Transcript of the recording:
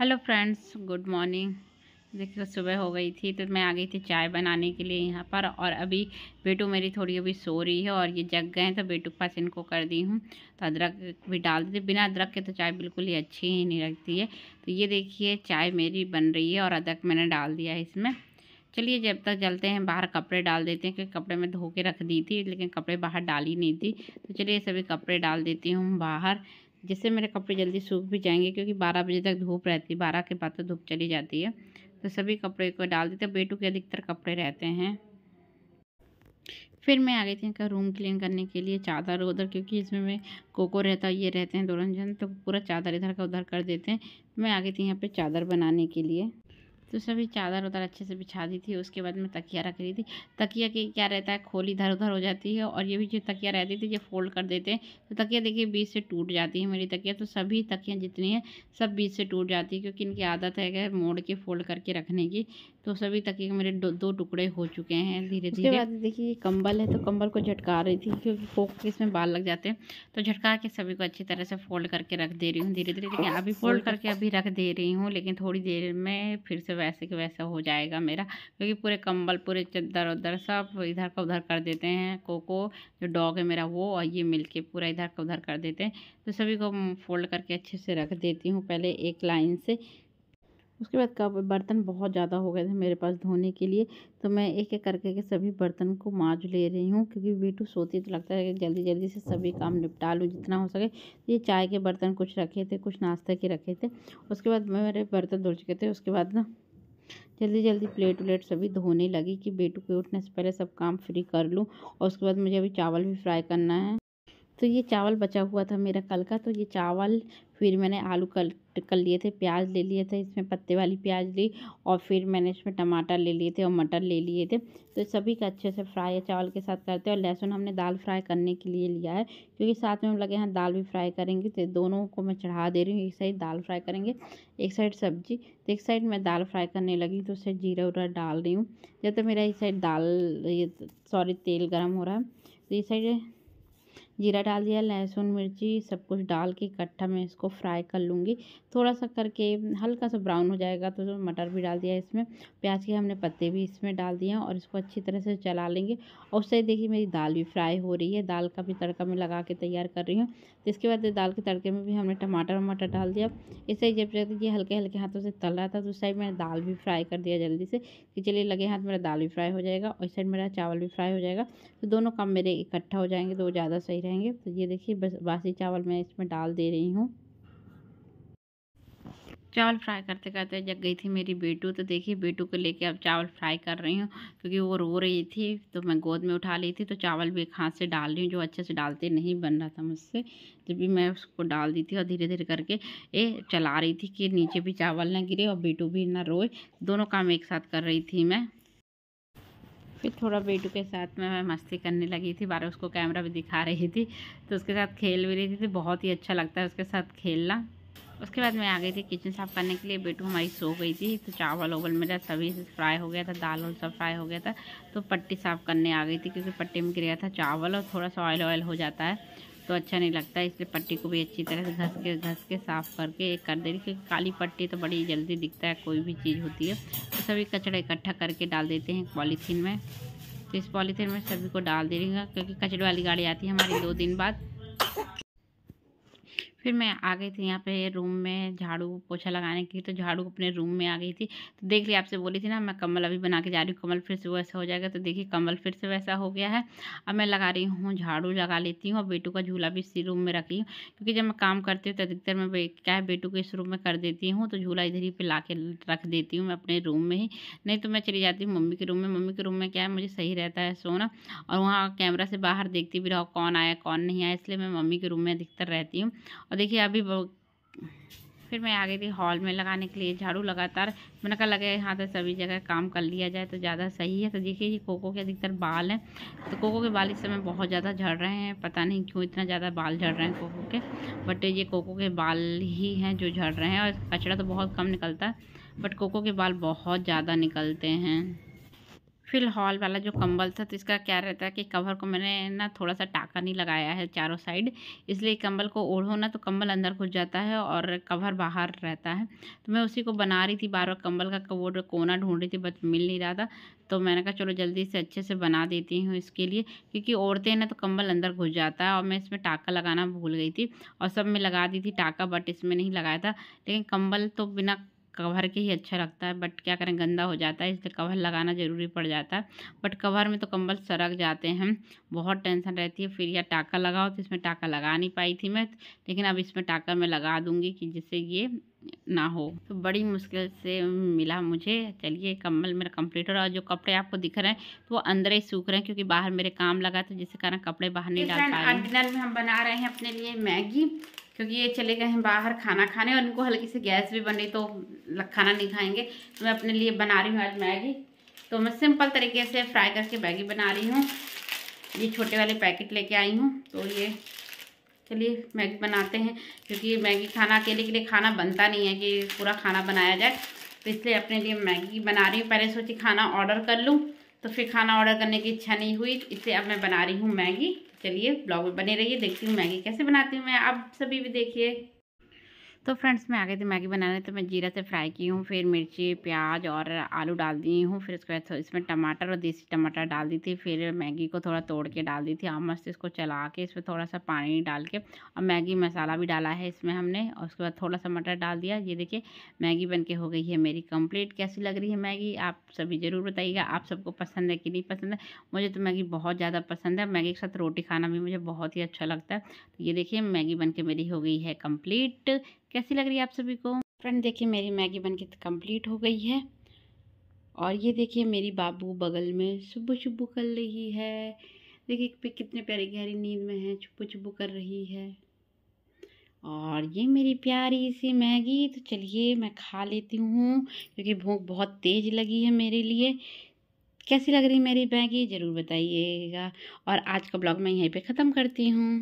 hello friends good morning देखिए सुबह हो गई थी तो मैं आ गई थी चाय बनाने के लिए यहाँ पर और अभी बेटू मेरी थोड़ी अभी सो रही है और ये जग गए हैं तो बेटू के पास इनको कर दी हूँ तो अदरक भी डाल दी बिना अदरक के तो चाय बिल्कुल ही अच्छी ही नहीं लगती है तो ये देखिए चाय मेरी बन रही है और अदरक मैंने डाल दिया है इसमें चलिए जब तक जलते हैं बाहर कपड़े डाल देते हैं क्योंकि कपड़े में धो के रख दी थी लेकिन कपड़े बाहर डाली नहीं थी तो चलिए सभी कपड़े डाल देती हूँ बाहर जिससे मेरे कपड़े जल्दी सूख भी जाएंगे क्योंकि बारह बजे तक धूप रहती है बारह के बाद तो धूप चली जाती है तो सभी कपड़े को डाल देते हैं बेटू के अधिकतर कपड़े रहते हैं फिर मैं आ गई थी इनका रूम क्लीन करने के लिए चादर उधर क्योंकि इसमें मैं कोको रहता ये रहते हैं दोनों जन तो पूरा चादर इधर का उधर कर देते हैं मैं आ गई थी यहाँ पे चादर बनाने के लिए तो सभी चादर उधर अच्छे से बिछा दी थी उसके बाद मैं तकिया रख रही थी तकिया की क्या रहता है खोली इधर उधर हो जाती है और ये भी जो तकिया रहती थी ये फोल्ड कर देते हैं तो तकिया देखिए बीच से टूट जाती है मेरी तकिया तो सभी तकिया जितनी है सब बीच से टूट जाती है क्योंकि इनकी आदत है मोड़ के फोल्ड करके रखने की तो सभी तकिए मेरे दो टुकड़े हो चुके हैं धीरे धीरे बाद देखिए कंबल है तो कंबल को झटका रही थी क्योंकि फोक के इसमें बाल लग जाते हैं तो झटका के सभी को अच्छी तरह से फोल्ड करके रख दे रही हूँ धीरे धीरे लेकिन अभी फोल्ड करके अभी रख दे रही हूँ लेकिन थोड़ी देर में फिर से वैसे के वैसे हो जाएगा मेरा क्योंकि पूरे कंबल पूरे चद्दर उधर सब इधर का उधर कर देते हैं कोको जो डॉग है मेरा वो और ये मिल के पूरा इधर का उधर कर देते हैं तो सभी को फोल्ड करके अच्छे से रख देती हूँ पहले एक लाइन से उसके बाद कब बर्तन बहुत ज़्यादा हो गए थे मेरे पास धोने के लिए तो मैं एक एक करके के सभी बर्तन को माज ले रही हूँ क्योंकि बीटू सोती तो लगता है कि जल्दी जल्दी से सभी काम निपटा लूँ जितना हो सके तो ये चाय के बर्तन कुछ रखे थे कुछ नाश्ते के रखे थे उसके बाद मेरे बर्तन धुल चुके थे उसके बाद ना जल्दी जल्दी प्लेट व्लेट सभी धोने लगी कि बेटू के उठने से पहले सब काम फ्री कर लूँ और उसके बाद मुझे अभी चावल भी फ्राई करना है तो ये चावल बचा हुआ था मेरा कल का तो ये चावल फिर मैंने आलू कट कर लिए थे प्याज ले लिए थे इसमें पत्ते वाली प्याज ली और फिर मैंने इसमें टमाटर ले लिए थे और मटर ले लिए थे तो सभी का अच्छे से फ्राई चावल के साथ करते हैं और लहसुन हमने दाल फ्राई करने के लिए लिया है क्योंकि साथ में हम लगे हैं दाल भी फ्राई करेंगे तो दोनों को मैं चढ़ा दे रही हूँ एक साइड दाल फ्राई करेंगे एक साइड सब्जी तो एक साइड मैं दाल फ्राई करने लगी तो उससे जीरा उरा डाल रही हूँ जब तक मेरा एक साइड दाल ये सॉरी तेल गर्म हो रहा है तो इस साइड जीरा डाल दिया लहसुन मिर्ची सब कुछ डाल के इकट्ठा मैं इसको फ्राई कर लूँगी थोड़ा सा करके हल्का सा ब्राउन हो जाएगा तो मटर भी डाल दिया इसमें प्याज के हमने पत्ते भी इसमें डाल दिए और इसको अच्छी तरह से चला लेंगे और उससे देखिए मेरी दाल भी फ्राई हो रही है दाल का भी तड़का मैं लगा के तैयार कर रही हूँ तो इसके बाद दाल के तड़के में भी हमने टमाटर वमाटर डाल दिया इससे जब जब ये हल्के हल्के हाथों से तल रहा था तो उस साइड मैंने दाल भी फ्राई कर दिया जल्दी से कि चलिए लगे हाथ मेरा दाल भी फ्राई हो जाएगा और इस साइड मेरा चावल भी फ्राई हो जाएगा तो दोनों काम मेरे इकट्ठा हो जाएंगे तो वो ज़्यादा सही रहेंगे तो ये देखिए बस बासी चावल मैं इसमें डाल दे रही हूँ चावल फ्राई करते करते जग गई थी मेरी बेटू तो देखिए बेटू को लेके अब चावल फ्राई कर रही हूँ क्योंकि वो रो रही थी तो मैं गोद में उठा ली थी तो चावल भी एक हाथ से डाल रही हूँ जो अच्छे से डालते नहीं बन रहा था मुझसे जब भी मैं उसको डाल दी थी और धीरे धीरे करके ये चला रही थी कि नीचे भी चावल ना गिरे और बेटू भी ना रोए दोनों काम एक साथ कर रही थी मैं फिर थोड़ा बेटू के साथ में मैं मस्ती करने लगी थी बारह उसको कैमरा भी दिखा रही थी तो उसके साथ खेल भी रही थी तो बहुत ही अच्छा लगता है उसके साथ खेलना उसके बाद मैं आ गई थी किचन साफ़ करने के लिए बेटू हमारी सो गई थी तो चावल ओवल मेरा सभी फ्राई हो गया था दाल वाल सब फ्राई हो गया था तो पट्टी साफ़ करने आ गई थी क्योंकि पट्टी में गिर गया था चावल और थोड़ा सा ऑयल ऑयल हो जाता है तो अच्छा नहीं लगता है इसलिए पट्टी को भी अच्छी तरह से घस के घस के साफ़ करके एक कर दे रही क्योंकि काली पट्टी तो बड़ी जल्दी दिखता है कोई भी चीज़ होती है तो सभी कचड़ा इकट्ठा करके डाल देते हैं पॉलीथीन में तो इस पॉलीथीन में सभी को डाल दे रही क्योंकि कचड़े वाली गाड़ी आती है हमारी दो दिन बाद फिर मैं आ गई थी यहाँ पे रूम में झाड़ू पोछा लगाने की तो झाड़ू अपने रूम में आ गई थी तो देख लिया आपसे बोली थी ना मैं कमल अभी बना के जा रही हूँ कमल फिर से वैसा हो जाएगा तो देखिए कमल फिर से वैसा हो गया है अब मैं लगा रही हूँ झाड़ू लगा लेती हूँ और बेटू का झूला भी इसी रूम में रखी हूँ क्योंकि जब मैं काम करती हूँ तो अधिकतर मैं क्या है बेटू के इस रूम में कर देती हूँ तो झूला इधर ही पे ला के रख देती हूँ मैं अपने रूम में ही नहीं तो मैं चली जाती हूँ मम्मी के रूम में मम्मी के रूम में क्या है मुझे सही रहता है सोना और वहाँ कैमरा से बाहर देखती भी रहो कौन आया कौन नहीं आया इसलिए मैं मम्मी के रूम में अधिकतर रहती हूँ और देखिए अभी फिर मैं आ गई थी हॉल में लगाने के लिए झाड़ू लगातार मैंने कहा लगे यहाँ तो सभी जगह काम कर लिया जाए तो ज़्यादा सही है तो देखिए ये कोको के अधिकतर बाल हैं तो कोको के बाल इस समय बहुत ज़्यादा झड़ रहे हैं पता नहीं क्यों इतना ज़्यादा बाल झड़ रहे हैं कोको के बट ये कोको के बाल ही हैं जो झड़ रहे हैं और कचरा तो बहुत कम निकलता है बट कोको के बाल बहुत ज़्यादा निकलते हैं हॉल वाला जो कंबल था तो इसका क्या रहता है कि कवर को मैंने ना थोड़ा सा टाका नहीं लगाया है चारों साइड इसलिए कंबल को ओढ़ो ना तो कंबल अंदर घुस जाता है और कवर बाहर रहता है तो मैं उसी को बना रही थी बार बार कंबल का वो कोना ढूंढ रही थी बट मिल नहीं रहा था तो मैंने कहा चलो जल्दी से अच्छे से बना देती हूँ इसके लिए क्योंकि ओढ़ते हैं ना तो कंबल अंदर घुस जाता है और मैं इसमें टाका लगाना भूल गई थी और सब में लगा दी थी टाका बट इसमें नहीं लगाया था लेकिन कंबल तो बिना कवर के ही अच्छा लगता है बट क्या करें गंदा हो जाता है इसलिए कवर लगाना ज़रूरी पड़ जाता है बट कवर में तो कंबल सरक जाते हैं बहुत टेंशन रहती है फिर यह टाका लगाओ तो इसमें टाका लगा नहीं पाई थी मैं लेकिन अब इसमें टाका मैं लगा दूँगी कि जिससे ये ना हो तो बड़ी मुश्किल से मिला मुझे चलिए कम्बल मेरा कंप्लीट हो रहा और जो कपड़े आपको दिख रहे हैं तो वो अंदर ही सूख रहे हैं क्योंकि बाहर मेरे काम लगा था जिसके कारण कपड़े बाहर नहीं डाल पाए डिनर में हम बना रहे हैं अपने लिए मैगी क्योंकि ये चले गए हैं बाहर खाना खाने और इनको हल्की सी गैस भी बनी तो खाना नहीं खाएंगे तो मैं अपने लिए बना रही हूँ आज मैगी तो मैं सिंपल तरीके से फ्राई करके मैगी बना रही हूँ ये छोटे वाले पैकेट लेके आई हूँ तो ये चलिए मैगी बनाते हैं क्योंकि मैगी खाना अकेले के लिए खाना बनता नहीं है कि पूरा खाना बनाया जाए तो इसलिए अपने लिए मैगी बना रही हूँ पहले सोची खाना ऑर्डर कर लूँ तो फिर खाना ऑर्डर करने की इच्छा नहीं हुई इसलिए अब मैं बना रही हूँ मैगी चलिए ब्लॉग में बने रहिए देखती हूँ मैगी कैसे बनाती हूँ मैं आप सभी भी देखिए तो फ्रेंड्स मैं आ गई थी मैगी बनाने तो मैं जीरा से फ्राई की हूँ फिर मिर्ची प्याज और आलू डाल दी हूँ फिर उसके बाद इसमें टमाटर और देसी टमाटर डाल दी थी फिर मैगी को थोड़ा तोड़ के डाल दी थी और मस्त इसको चला के इसमें थोड़ा सा पानी डाल के और मैगी मसाला भी डाला है इसमें हमने और उसके बाद थोड़ा सा मटर डाल दिया ये देखिए मैगी बन के हो गई है मेरी कम्प्लीट कैसी लग रही है मैगी आप सभी ज़रूर बताइएगा आप सबको पसंद है कि नहीं पसंद है मुझे तो मैगी बहुत ज़्यादा पसंद है मैगी के साथ रोटी खाना भी मुझे बहुत ही अच्छा लगता है तो ये देखिए मैगी बन के मेरी हो गई है कम्प्लीट कैसी लग रही है आप सभी को फ्रेंड देखिए मेरी मैगी बन के तो कम्प्लीट हो गई है और ये देखिए मेरी बाबू बगल में सुबह सुबह कर रही है देखिए कितने प्यारी गहरी नींद में है छुपू छुपू कर रही है और ये मेरी प्यारी सी मैगी तो चलिए मैं खा लेती हूँ क्योंकि भूख बहुत तेज़ लगी है मेरे लिए कैसी लग रही मेरी मैगी ज़रूर बताइएगा और आज का ब्लॉग मैं यहीं पे ख़त्म करती हूँ